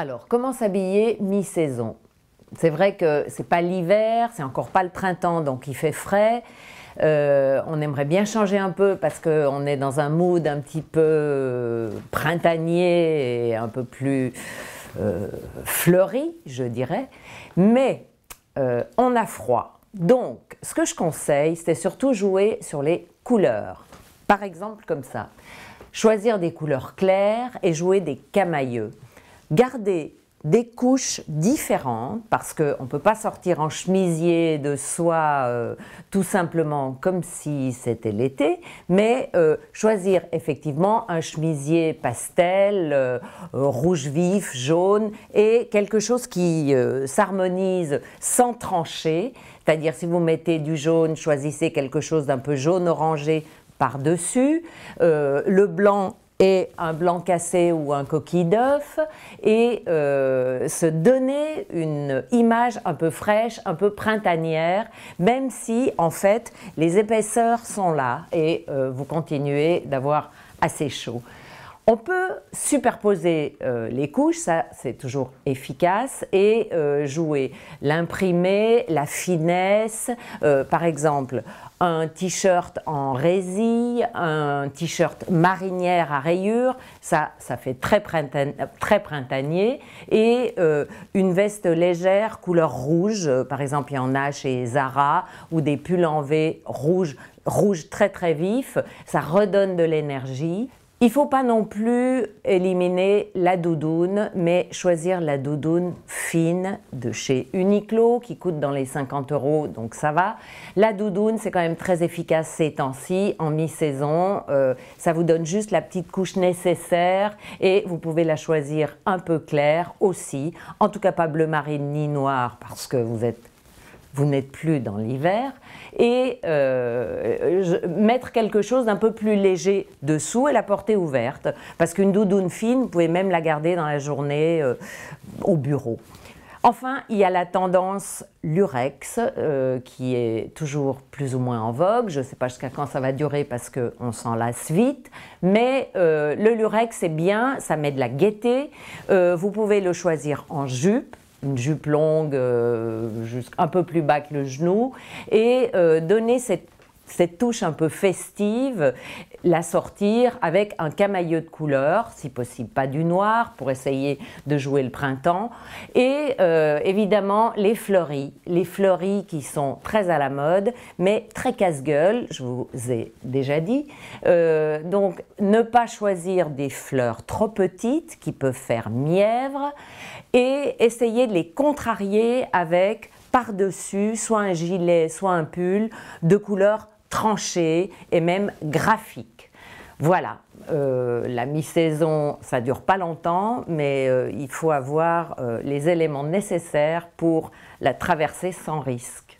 Alors, comment s'habiller mi-saison C'est vrai que c'est pas l'hiver, c'est encore pas le printemps, donc il fait frais. Euh, on aimerait bien changer un peu parce qu'on est dans un mood un petit peu euh, printanier et un peu plus euh, fleuri, je dirais. Mais on a froid. Donc, ce que je conseille, c'est surtout jouer sur les couleurs. Par exemple, comme ça. Choisir des couleurs claires et jouer des camailleux garder des couches différentes parce qu'on ne peut pas sortir en chemisier de soie euh, tout simplement comme si c'était l'été, mais euh, choisir effectivement un chemisier pastel, euh, rouge vif, jaune et quelque chose qui s'harmonise sans trancher. C'est-à-dire si vous mettez du jaune, choisissez quelque chose d'un peu jaune-orangé par-dessus. le blanc et un blanc cassé ou un coquille d'œuf et euh, se donner une image un peu fraîche, un peu printanière, même si en fait les épaisseurs sont là et euh, vous continuez d'avoir assez chaud. On peut superposer euh, les couches, ça c'est toujours efficace, et euh, jouer l'imprimé, la finesse, euh, par exemple un t-shirt en résille, un t-shirt marinière à rayures, ça ça fait très, printanier, et une veste légère couleur rouge, par exemple il y en a chez Zara, ou des pulls en V rouge rouge très très vif, ça redonne de l'énergie. Il ne faut pas non plus éliminer la doudoune, mais choisir la doudoune fine de chez Uniqlo qui coûte dans les 50 euros, donc ça va. La doudoune, c'est quand même très efficace ces temps-ci, en mi-saison. Euh, ça vous donne juste la petite couche nécessaire et vous pouvez la choisir un peu claire aussi. En tout cas, pas bleu marine ni noir parce que vous êtes vous n'êtes plus dans l'hiver, et euh, mettre quelque chose d'un peu plus léger dessous et la porter ouverte, parce qu'une doudoune fine, vous pouvez même la garder dans la journée euh, au bureau. Enfin, il y a la tendance lurex euh, qui est toujours plus ou moins en vogue. Je ne sais pas jusqu'à quand ça va durer parce qu'on s'en lasse vite. Mais le lurex, est bien, ça met de la gaieté. vous pouvez le choisir en jupe une jupe longue, euh, un peu plus bas que le genou, et euh, donner cette cette touche un peu festive, la sortir avec un camailleux de couleur, si possible pas du noir, pour essayer de jouer le printemps. Et euh, évidemment, les fleuris, les fleuris qui sont très à la mode, mais très casse-gueule, je vous ai déjà dit. Euh, donc, ne pas choisir des fleurs trop petites qui peuvent faire mièvre et essayer de les contrarier avec par-dessus, soit un gilet, soit un pull de couleur tranchée et même graphique. Voilà, euh, la mi-saison, ça dure pas longtemps, mais euh, il faut avoir euh, les éléments nécessaires pour la traverser sans risque.